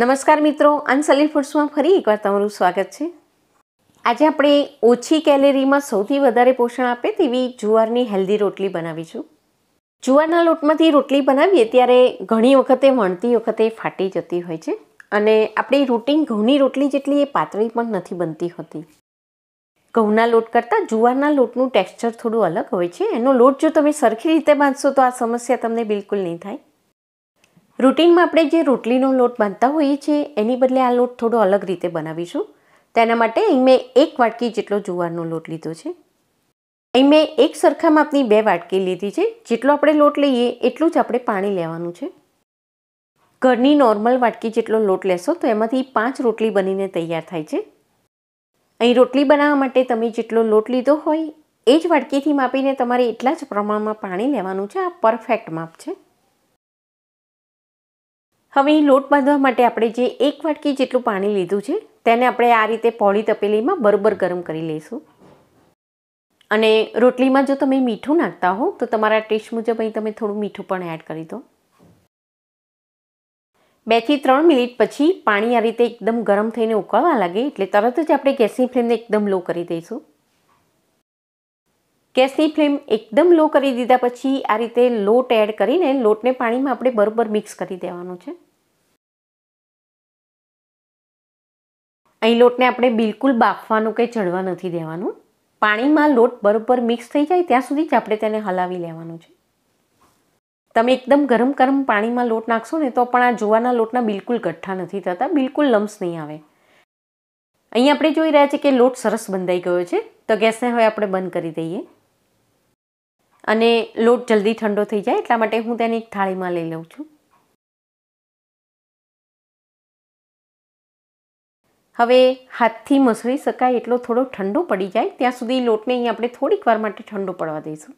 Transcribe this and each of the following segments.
નમસ્કાર મિત્રો અનસલી ફૂડ્સમાં ફરી એકવાર તમારું સ્વાગત છે આજે આપણે ઓછી કેલેરીમાં સૌથી વધારે પોષણ આપે તેવી જુવારની હેલ્ધી રોટલી બનાવીશું જુવારના લોટમાંથી રોટલી બનાવીએ ત્યારે ઘણી વખતે વણતી વખતે ફાટી જતી હોય છે અને આપણી રૂટીન ઘઉંની રોટલી જેટલી એ પાતળી પણ નથી બનતી હોતી ઘઉંના લોટ કરતાં જુવારના લોટનું ટેક્સચર થોડું અલગ હોય છે એનો લોટ જો તમે સરખી રીતે બાંધશો તો આ સમસ્યા તમને બિલકુલ નહીં થાય રૂટીનમાં આપણે જે રોટલીનો લોટ બાંધતા હોઈએ છીએ એની બદલે આ લોટ થોડો અલગ રીતે બનાવીશું તેના માટે અહીં મેં એક વાટકી જેટલો જુવારનો લોટ લીધો છે અહીં મેં એક સરખા માપની બે વાટકી લીધી છે જેટલો આપણે લોટ લઈએ એટલું જ આપણે પાણી લેવાનું છે ઘરની નોર્મલ વાટકી જેટલો લોટ લેશો તો એમાંથી પાંચ રોટલી બનીને તૈયાર થાય છે અહીં રોટલી બનાવવા માટે તમે જેટલો લોટ લીધો હોય એ જ વાટકીથી માપીને તમારે એટલા જ પ્રમાણમાં પાણી લેવાનું છે આ પરફેક્ટ માપ છે હવે લોટ બાંધવા માટે આપણે જે એક વાટકી જેટલું પાણી લીધું છે તેને આપણે આ રીતે પોળી તપેલીમાં બરોબર ગરમ કરી લઈશું અને રોટલીમાં જો તમે મીઠું નાખતા હો તો તમારા ટેસ્ટ મુજબ અહીં તમે થોડું મીઠું પણ એડ કરી દો બેથી ત્રણ મિનિટ પછી પાણી આ રીતે એકદમ ગરમ થઈને ઉકળવા લાગે એટલે તરત જ આપણે ગેસની ફ્લેમને એકદમ લો કરી દઈશું ગેસની ફ્લેમ એકદમ લો કરી દીધા પછી આ રીતે લોટ એડ કરીને લોટને પાણીમાં આપણે બરોબર મિક્સ કરી દેવાનું છે અહીં લોટને આપણે બિલકુલ બાફવાનું કે ચડવા નથી દેવાનું પાણીમાં લોટ બરોબર મિક્સ થઈ જાય ત્યાં સુધી જ આપણે તેને હલાવી લેવાનું છે તમે એકદમ ગરમ ગરમ પાણીમાં લોટ નાખશો ને તો પણ આ જોવાના લોટના બિલકુલ ગઠ્ઠા નથી થતા બિલકુલ લમ્સ નહીં આવે અહીં આપણે જોઈ રહ્યા છીએ કે લોટ સરસ બંધાઈ ગયો છે તો ગેસને હવે આપણે બંધ કરી દઈએ અને લોટ જલ્દી ઠંડો થઈ જાય એટલા માટે હું તેને એક થાળીમાં લઈ લઉં છું હવે હાથથી મસળી શકાય એટલો થોડો ઠંડો પડી જાય ત્યાં સુધી લોટને અહીં આપણે થોડીક વાર માટે ઠંડો પડવા દઈશું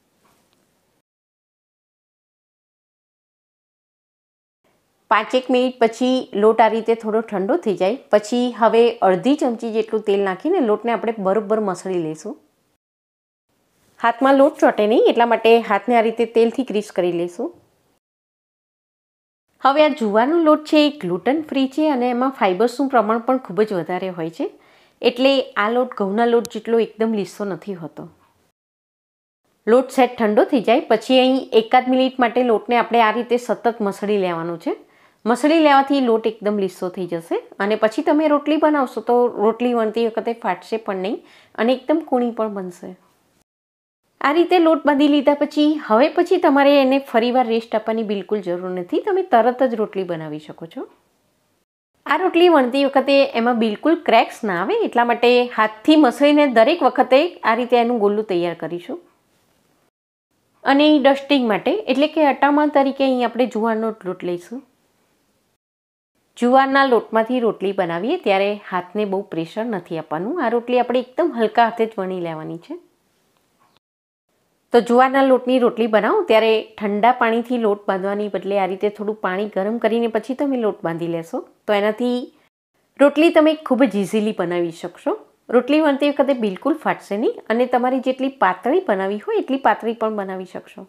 પાંચેક મિનિટ પછી લોટ આ રીતે થોડો ઠંડો થઈ જાય પછી હવે અડધી ચમચી જેટલું તેલ નાખીને લોટને આપણે બરોબર મસળી લઈશું હાથમાં લોટ ચોટે નહીં એટલા માટે હાથને આ રીતે તેલથી ક્રીસ કરી લઈશું હવે આ જુવારનો લોટ છે એ ગ્લુટન ફ્રી છે અને એમાં ફાઇબર્સનું પ્રમાણ પણ ખૂબ જ વધારે હોય છે એટલે આ લોટ ઘઉંના લોટ જેટલો એકદમ લીસો નથી હોતો લોટ સેટ ઠંડો થઈ જાય પછી અહીં એકાદ મિનિટ માટે લોટને આપણે આ રીતે સતત મસળી લેવાનું છે મસળી લેવાથી લોટ એકદમ લીસો થઈ જશે અને પછી તમે રોટલી બનાવશો તો રોટલી વણતી વખતે ફાટશે પણ નહીં અને એકદમ કૂણી પણ બનશે આ રીતે લોટ બાંધી લીધા પછી હવે પછી તમારે એને ફરીવાર રેસ્ટ આપવાની બિલકુલ જરૂર નથી તમે તરત જ રોટલી બનાવી શકો છો આ રોટલી વણતી વખતે એમાં બિલકુલ ક્રેક્સ ના આવે એટલા માટે હાથથી મસળીને દરેક વખતે આ રીતે એનું ગોલું તૈયાર કરીશું અને એ ડસ્ટિંગ માટે એટલે કે અટામણ તરીકે અહીં આપણે જુવારનો લોટ લઈશું જુવારના લોટમાંથી રોટલી બનાવીએ ત્યારે હાથને બહુ પ્રેશર નથી આપવાનું આ રોટલી આપણે એકદમ હલકા હાથે જ વણી લેવાની છે તો જુવારના લોટની રોટલી બનાવો ત્યારે ઠંડા પાણીથી લોટ બાંધવાની બદલે આ રીતે થોડું પાણી ગરમ કરીને પછી તમે લોટ બાંધી લેશો તો એનાથી રોટલી તમે ખૂબ જ ઇઝીલી બનાવી શકશો રોટલી વણતી વખતે બિલકુલ ફાટશે નહીં અને તમારી જેટલી પાતળી બનાવી હોય એટલી પાતળી પણ બનાવી શકશો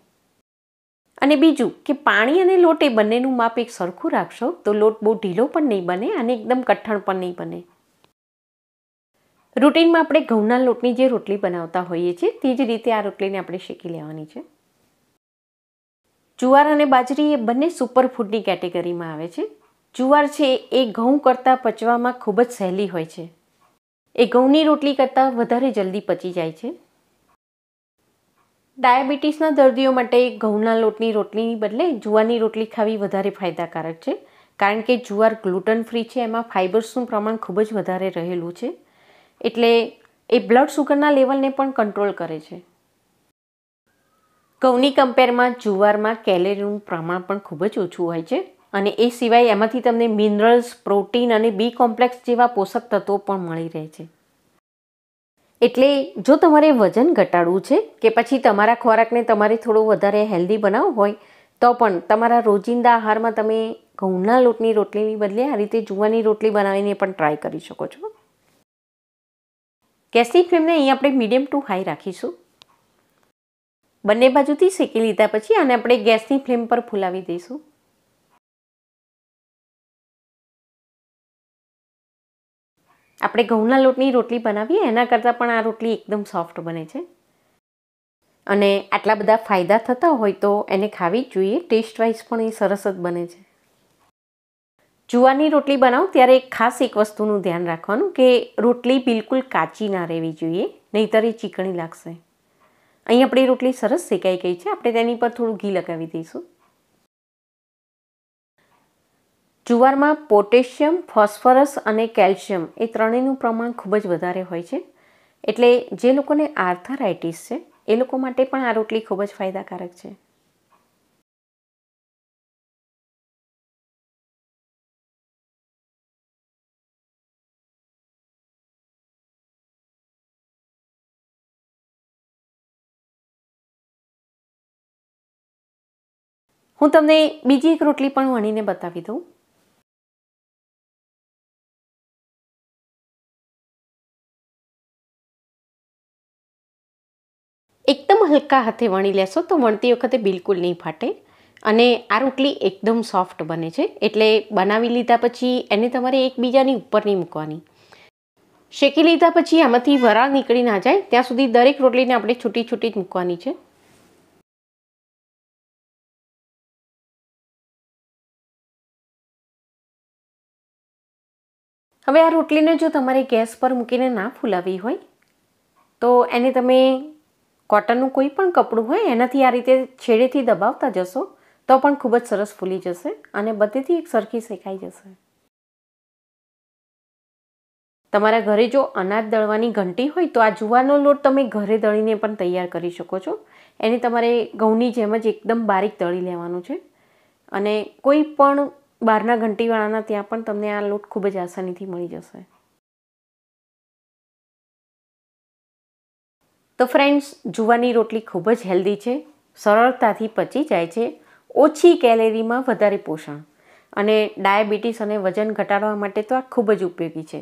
અને બીજું કે પાણી અને લોટ એ બંનેનું માપ એક સરખું રાખશો તો લોટ બહુ ઢીલો પણ નહીં બને અને એકદમ કઠણ પણ નહીં બને રૂટીનમાં આપણે ઘઉંના લોટની જે રોટલી બનાવતા હોઈએ છીએ તે જ રીતે આ રોટલીને આપણે શેકી લેવાની છે જુવાર અને બાજરી એ બંને સુપરફૂડની કેટેગરીમાં આવે છે જુવાર છે એ ઘઉં કરતાં પચવામાં ખૂબ જ સહેલી હોય છે એ ઘઉંની રોટલી કરતાં વધારે જલ્દી પચી જાય છે ડાયાબિટીસના દર્દીઓ માટે ઘઉંના લોટની રોટલીની બદલે જુવારની રોટલી ખાવી વધારે ફાયદાકારક છે કારણ કે જુવાર ગ્લુટન ફ્રી છે એમાં ફાઇબર્સનું પ્રમાણ ખૂબ જ વધારે રહેલું છે એટલે એ બ્લડ શુગરના લેવલને પણ કંટ્રોલ કરે છે ઘઉંની કમ્પેરમાં જુવારમાં કેલેરીનું પ્રમાણ પણ ખૂબ જ ઓછું હોય છે અને એ સિવાય એમાંથી તમને મિનરલ્સ પ્રોટીન અને બી કોમ્પ્લેક્સ જેવા પોષક તત્વો પણ મળી રહે છે એટલે જો તમારે વજન ઘટાડવું છે કે પછી તમારા ખોરાકને તમારે થોડો વધારે હેલ્ધી બનાવવો હોય તો પણ તમારા રોજિંદા આહારમાં તમે ઘઉંના લોટની રોટલીની બદલે આ રીતે જુવાની રોટલી બનાવીને પણ ટ્રાય કરી શકો છો ગેસની ફ્લેમને અહીં આપણે મીડિયમ ટુ હાઈ રાખીશું બંને બાજુથી શેકી લીધા પછી અને આપણે ગેસની ફ્લેમ પર ફૂલાવી દઈશું આપણે ઘઉંના લોટની રોટલી બનાવીએ એના કરતાં પણ આ રોટલી એકદમ સોફ્ટ બને છે અને આટલા બધા ફાયદા થતા હોય તો એને ખાવી જ જોઈએ ટેસ્ટ વાઇઝ પણ એ સરસ જ બને છે જુવારની રોટલી બનાવો ત્યારે ખાસ એક વસ્તુનું ધ્યાન રાખવાનું કે રોટલી બિલકુલ કાચી ના રહેવી જોઈએ નહીંતર એ ચીકણી લાગશે અહીં આપણી રોટલી સરસ શેકાઈ ગઈ છે આપણે તેની પર થોડું ઘી લગાવી દઈશું જુવારમાં પોટેશિયમ ફોસ્ફરસ અને કેલ્શિયમ એ ત્રણેયનું પ્રમાણ ખૂબ જ વધારે હોય છે એટલે જે લોકોને આર્થરાઇટિસ છે એ લોકો માટે પણ આ રોટલી ખૂબ જ ફાયદાકારક છે હું તમને બીજી એક રોટલી પણ વણીને બતાવી દઉં એકદમ હલકા હાથે વણી લેશો તો વણતી વખતે બિલકુલ નહીં ફાટે અને આ રોટલી એકદમ સોફ્ટ બને છે એટલે બનાવી લીધા પછી એને તમારે એકબીજાની ઉપર નહીં મૂકવાની શેકી લીધા પછી આમાંથી વરાળ નીકળી ના જાય ત્યાં સુધી દરેક રોટલીને આપણે છૂટી છૂટી જ મૂકવાની છે હવે આ રોટલીને જો તમારે ગેસ પર મૂકીને ના ફૂલાવી હોય તો એને તમે કોટનનું કોઈ પણ કપડું હોય એનાથી આ રીતે છેડેથી દબાવતા જશો તો પણ ખૂબ જ સરસ ફૂલી જશે અને બધેથી એક સરખી શેખાઈ જશે તમારા ઘરે જો અનાજ દળવાની ઘંટી હોય તો આ જુવારનો લોટ તમે ઘરે દળીને પણ તૈયાર કરી શકો છો એને તમારે ઘઉંની જેમ જ એકદમ બારીક દળી લેવાનું છે અને કોઈ પણ બહારના ઘંટીવાળાના ત્યાં પણ તમને આ લોટ ખૂબ જ આસાનીથી મળી જશે તો ફ્રેન્ડ્સ જુવાની રોટલી ખૂબ જ હેલ્ધી છે સરળતાથી પચી જાય છે ઓછી કેલેરીમાં વધારે પોષણ અને ડાયાબિટીસ અને વજન ઘટાડવા માટે તો આ ખૂબ જ ઉપયોગી છે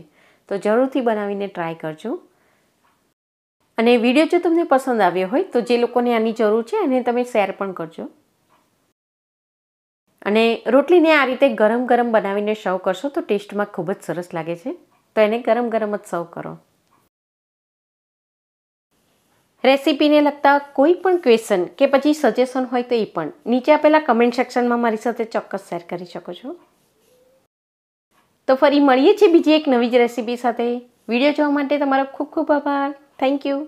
તો જરૂરથી બનાવીને ટ્રાય કરજો અને વિડીયો જો તમને પસંદ આવ્યો હોય તો જે લોકોને આની જરૂર છે એને તમે શેર પણ કરજો અને રોટલીને આ રીતે ગરમ ગરમ બનાવીને સર્વ કરશો તો ટેસ્ટમાં ખૂબ જ સરસ લાગે છે તો એને ગરમ ગરમ જ સર્વ કરો રેસિપીને લગતા કોઈ પણ ક્વેશ્ચન કે પછી સજેશન હોય તો એ પણ નીચે આપેલા કમેન્ટ સેક્શનમાં મારી સાથે ચોક્કસ શેર કરી શકો છો તો ફરી મળીએ છીએ બીજી એક નવી જ રેસીપી સાથે વિડીયો જોવા માટે તમારો ખૂબ ખૂબ આભાર થેન્ક યુ